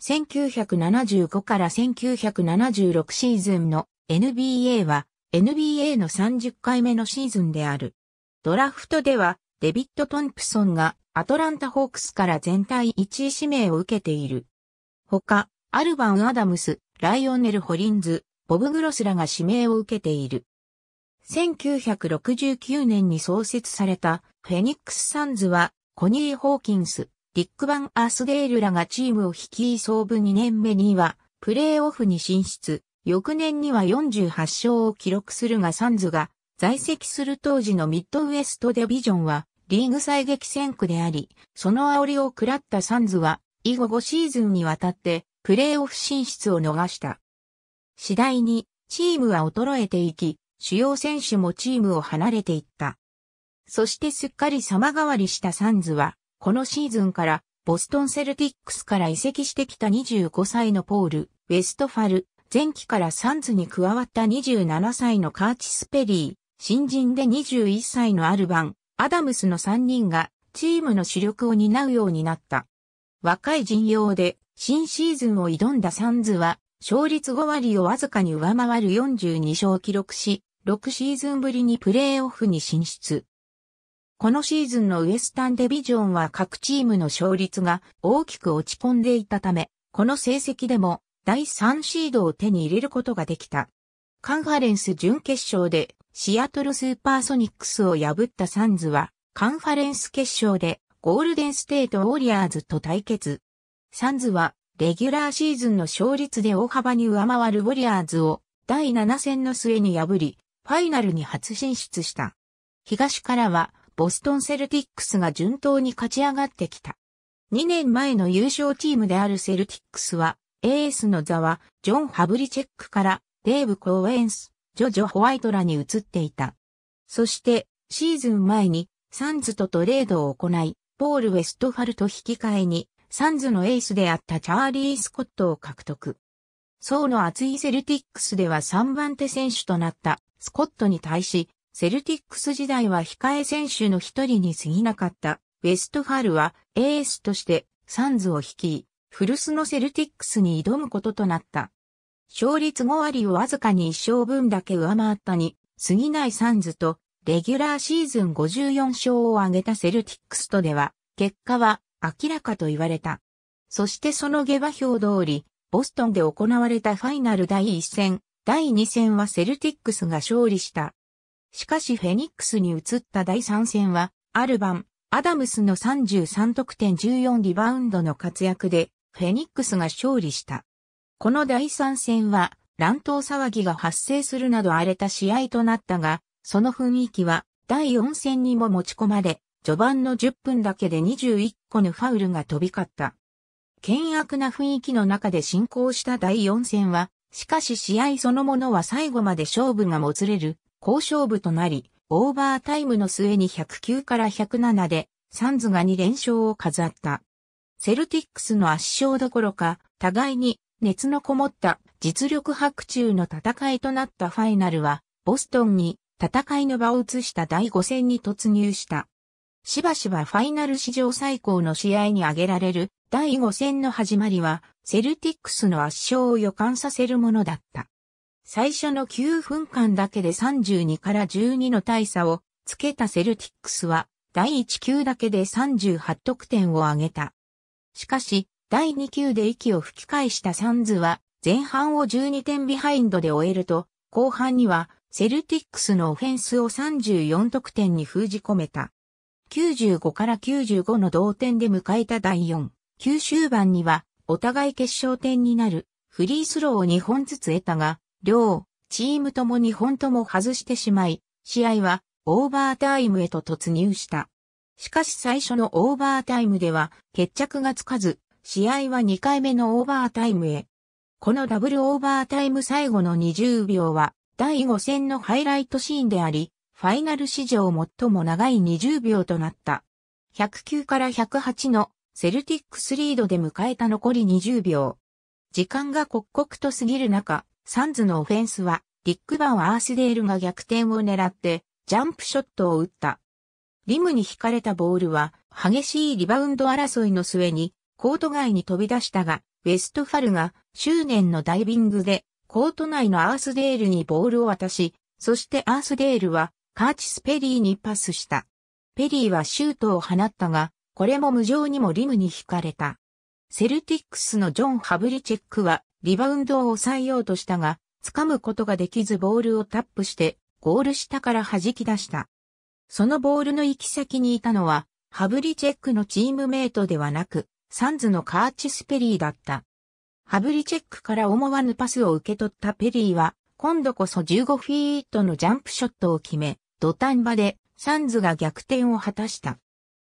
1975から1976シーズンの NBA は NBA の30回目のシーズンである。ドラフトではデビッド・トンプソンがアトランタ・ホークスから全体1位指名を受けている。他、アルバン・アダムス、ライオネル・ホリンズ、ボブ・グロスらが指名を受けている。1969年に創設されたフェニックス・サンズはコニー・ホーキンス、リック・バン・アースデールらがチームを率い総部2年目には、プレーオフに進出、翌年には48勝を記録するがサンズが、在籍する当時のミッドウエストデビジョンは、リーグ最激戦区であり、その煽りを食らったサンズは、以後5シーズンにわたって、プレーオフ進出を逃した。次第に、チームは衰えていき、主要選手もチームを離れていった。そしてすっかり様変わりしたサンズは、このシーズンからボストンセルティックスから移籍してきた25歳のポール、ウェストファル、前期からサンズに加わった27歳のカーチス・ペリー、新人で21歳のアルバン、アダムスの3人がチームの主力を担うようになった。若い陣容で新シーズンを挑んだサンズは勝率5割をわずかに上回る42勝を記録し、6シーズンぶりにプレーオフに進出。このシーズンのウエスタンデビジョンは各チームの勝率が大きく落ち込んでいたため、この成績でも第3シードを手に入れることができた。カンファレンス準決勝でシアトルスーパーソニックスを破ったサンズは、カンファレンス決勝でゴールデンステートウォリアーズと対決。サンズはレギュラーシーズンの勝率で大幅に上回るウォリアーズを第7戦の末に破り、ファイナルに初進出した。東からはボストンセルティックスが順当に勝ち上がってきた。2年前の優勝チームであるセルティックスは、エースの座は、ジョン・ハブリチェックから、デーブ・コーエンス、ジョジョ・ホワイトらに移っていた。そして、シーズン前に、サンズとトレードを行い、ポール・ウェストファルと引き換えに、サンズのエースであったチャーリー・スコットを獲得。層の厚いセルティックスでは3番手選手となったスコットに対し、セルティックス時代は控え選手の一人に過ぎなかった。ウェストファールはエースとしてサンズを率い、古巣のセルティックスに挑むこととなった。勝率5割をわずかに1勝分だけ上回ったに、過ぎないサンズと、レギュラーシーズン54勝を挙げたセルティックスとでは、結果は明らかと言われた。そしてその下馬評通り、ボストンで行われたファイナル第1戦、第2戦はセルティックスが勝利した。しかしフェニックスに移った第3戦は、アルバン、アダムスの33得点14リバウンドの活躍で、フェニックスが勝利した。この第3戦は、乱闘騒ぎが発生するなど荒れた試合となったが、その雰囲気は、第4戦にも持ち込まれ、序盤の10分だけで21個のファウルが飛び交った。険悪な雰囲気の中で進行した第4戦は、しかし試合そのものは最後まで勝負がもつれる好勝負となり、オーバータイムの末に109から107で、サンズが2連勝を飾った。セルティックスの圧勝どころか、互いに熱のこもった実力白昼の戦いとなったファイナルは、ボストンに戦いの場を移した第5戦に突入した。しばしばファイナル史上最高の試合に挙げられる第5戦の始まりは、セルティックスの圧勝を予感させるものだった。最初の9分間だけで32から12の大差をつけたセルティックスは第1球だけで38得点を挙げた。しかし、第2球で息を吹き返したサンズは前半を12点ビハインドで終えると、後半にはセルティックスのオフェンスを34得点に封じ込めた。95から95の同点で迎えた第4、9終盤にはお互い決勝点になるフリースローを2本ずつ得たが、両、チームとも日本とも外してしまい、試合はオーバータイムへと突入した。しかし最初のオーバータイムでは決着がつかず、試合は2回目のオーバータイムへ。このダブルオーバータイム最後の20秒は第5戦のハイライトシーンであり、ファイナル史上最も長い20秒となった。109から108のセルティックスリードで迎えた残り20秒。時間が刻々と過ぎる中、サンズのオフェンスは、リック・バン・アースデールが逆転を狙って、ジャンプショットを打った。リムに引かれたボールは、激しいリバウンド争いの末に、コート外に飛び出したが、ウェストファルが執念のダイビングで、コート内のアースデールにボールを渡し、そしてアースデールは、カーチス・ペリーにパスした。ペリーはシュートを放ったが、これも無情にもリムに引かれた。セルティックスのジョン・ハブリチェックはリバウンドを抑えようとしたが、掴むことができずボールをタップして、ゴール下から弾き出した。そのボールの行き先にいたのは、ハブリチェックのチームメイトではなく、サンズのカーチスペリーだった。ハブリチェックから思わぬパスを受け取ったペリーは、今度こそ15フィートのジャンプショットを決め、土壇場でサンズが逆転を果たした。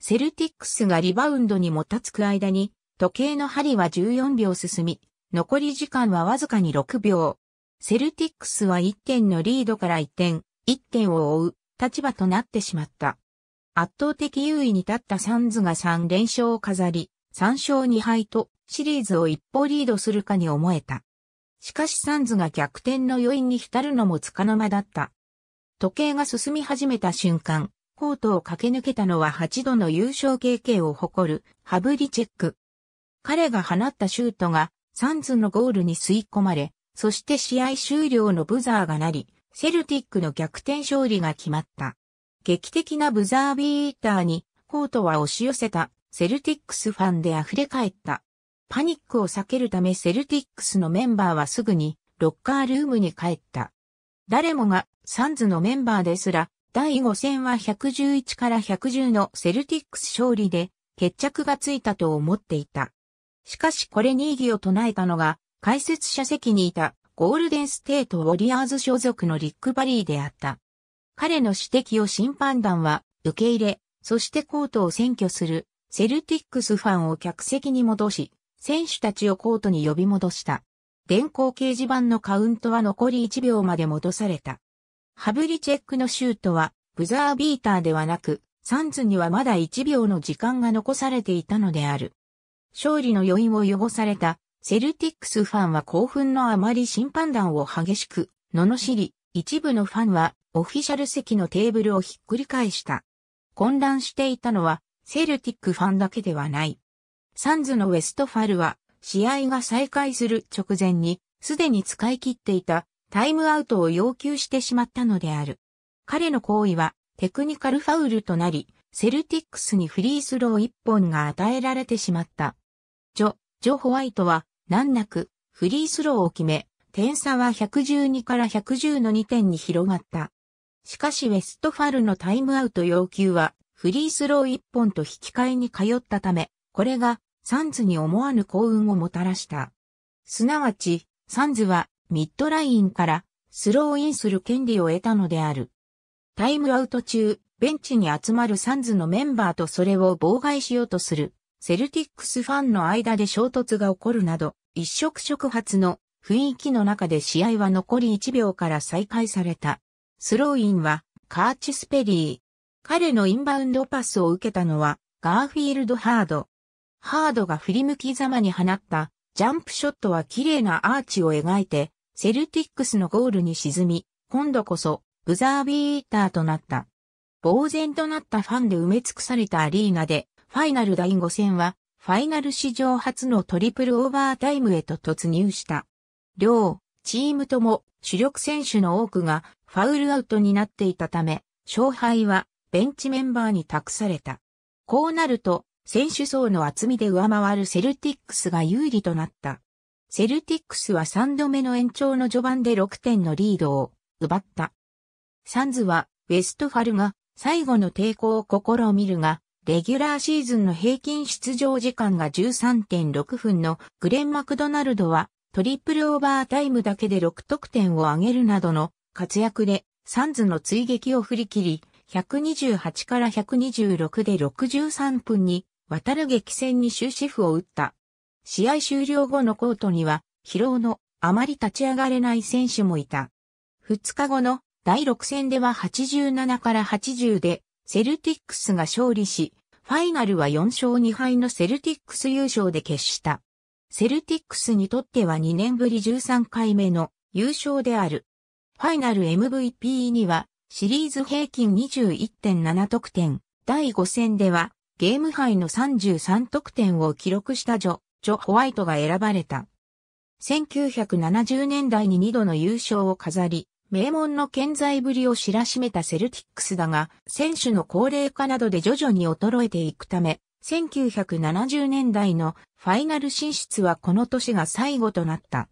セルティックスがリバウンドにもたつく間に、時計の針は14秒進み、残り時間はわずかに6秒。セルティックスは1点のリードから1点、1点を追う立場となってしまった。圧倒的優位に立ったサンズが3連勝を飾り、3勝2敗とシリーズを一歩リードするかに思えた。しかしサンズが逆転の余韻に浸るのもつかの間だった。時計が進み始めた瞬間、コートを駆け抜けたのは8度の優勝経験を誇るハブリチェック。彼が放ったシュートがサンズのゴールに吸い込まれ、そして試合終了のブザーが鳴り、セルティックの逆転勝利が決まった。劇的なブザービーターに、コートは押し寄せた、セルティックスファンで溢れ返った。パニックを避けるためセルティックスのメンバーはすぐに、ロッカールームに帰った。誰もが、サンズのメンバーですら、第5戦は111から110のセルティックス勝利で、決着がついたと思っていた。しかしこれに異議を唱えたのが、解説者席にいたゴールデンステートウォリアーズ所属のリック・バリーであった。彼の指摘を審判団は受け入れ、そしてコートを占拠するセルティックスファンを客席に戻し、選手たちをコートに呼び戻した。電光掲示板のカウントは残り1秒まで戻された。ハブリチェックのシュートは、ブザービーターではなく、サンズにはまだ1秒の時間が残されていたのである。勝利の余韻を汚されたセルティックスファンは興奮のあまり審判団を激しく、罵り、一部のファンはオフィシャル席のテーブルをひっくり返した。混乱していたのはセルティックファンだけではない。サンズのウェストファルは試合が再開する直前にすでに使い切っていたタイムアウトを要求してしまったのである。彼の行為はテクニカルファウルとなり、セルティックスにフリースロー1本が与えられてしまった。ジョ、ジョ・ホワイトは難なくフリースローを決め、点差は112から110の2点に広がった。しかしウェストファルのタイムアウト要求はフリースロー1本と引き換えに通ったため、これがサンズに思わぬ幸運をもたらした。すなわち、サンズはミッドラインからスローインする権利を得たのである。タイムアウト中、ベンチに集まるサンズのメンバーとそれを妨害しようとする、セルティックスファンの間で衝突が起こるなど、一触触発の雰囲気の中で試合は残り1秒から再開された。スローインはカーチスペリー。彼のインバウンドパスを受けたのはガーフィールドハード。ハードが振り向きざまに放ったジャンプショットは綺麗なアーチを描いてセルティックスのゴールに沈み、今度こそブザービーターとなった。呆然となったファンで埋め尽くされたアリーナで、ファイナル第5戦は、ファイナル史上初のトリプルオーバータイムへと突入した。両、チームとも主力選手の多くがファウルアウトになっていたため、勝敗はベンチメンバーに託された。こうなると、選手層の厚みで上回るセルティックスが有利となった。セルティックスは3度目の延長の序盤で6点のリードを奪った。サンズはウェストファルが最後の抵抗を試みるが、レギュラーシーズンの平均出場時間が13.6分のグレン・マクドナルドはトリプルオーバータイムだけで6得点を挙げるなどの活躍でサンズの追撃を振り切り、128から126で63分に渡る激戦に終止符を打った。試合終了後のコートには疲労のあまり立ち上がれない選手もいた。2日後の第6戦では87から80でセルティックスが勝利し、ファイナルは4勝2敗のセルティックス優勝で決した。セルティックスにとっては2年ぶり13回目の優勝である。ファイナル MVP にはシリーズ平均21.7得点。第5戦ではゲーム杯の33得点を記録したジョ、ジョ・ホワイトが選ばれた。1970年代に2度の優勝を飾り、名門の健在ぶりを知らしめたセルティックスだが、選手の高齢化などで徐々に衰えていくため、1970年代のファイナル進出はこの年が最後となった。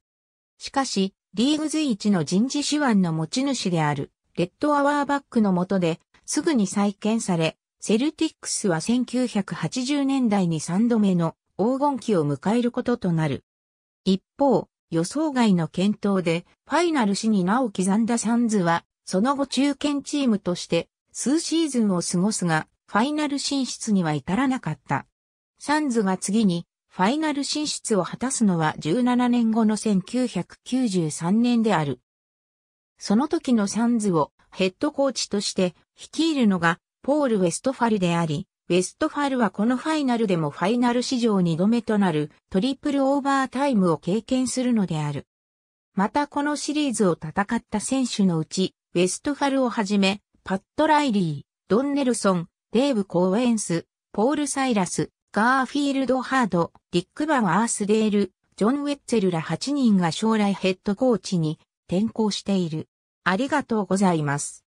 しかし、リーグ随一の人事手腕の持ち主である、レッドアワーバックの下で、すぐに再建され、セルティックスは1980年代に3度目の黄金期を迎えることとなる。一方、予想外の検討で、ファイナル史に名を刻んだサンズは、その後中堅チームとして数シーズンを過ごすが、ファイナル進出には至らなかった。サンズが次にファイナル進出を果たすのは17年後の1993年である。その時のサンズをヘッドコーチとして率いるのがポール・ウェストファルであり、ウェストファルはこのファイナルでもファイナル史上2度目となるトリプルオーバータイムを経験するのである。またこのシリーズを戦った選手のうち、ウェストファルをはじめ、パット・ライリー、ドン・ネルソン、デーブ・コーエンス、ポール・サイラス、ガーフィールド・ハード、ディック・バン・アースデール、ジョン・ウェッツェルら8人が将来ヘッドコーチに転校している。ありがとうございます。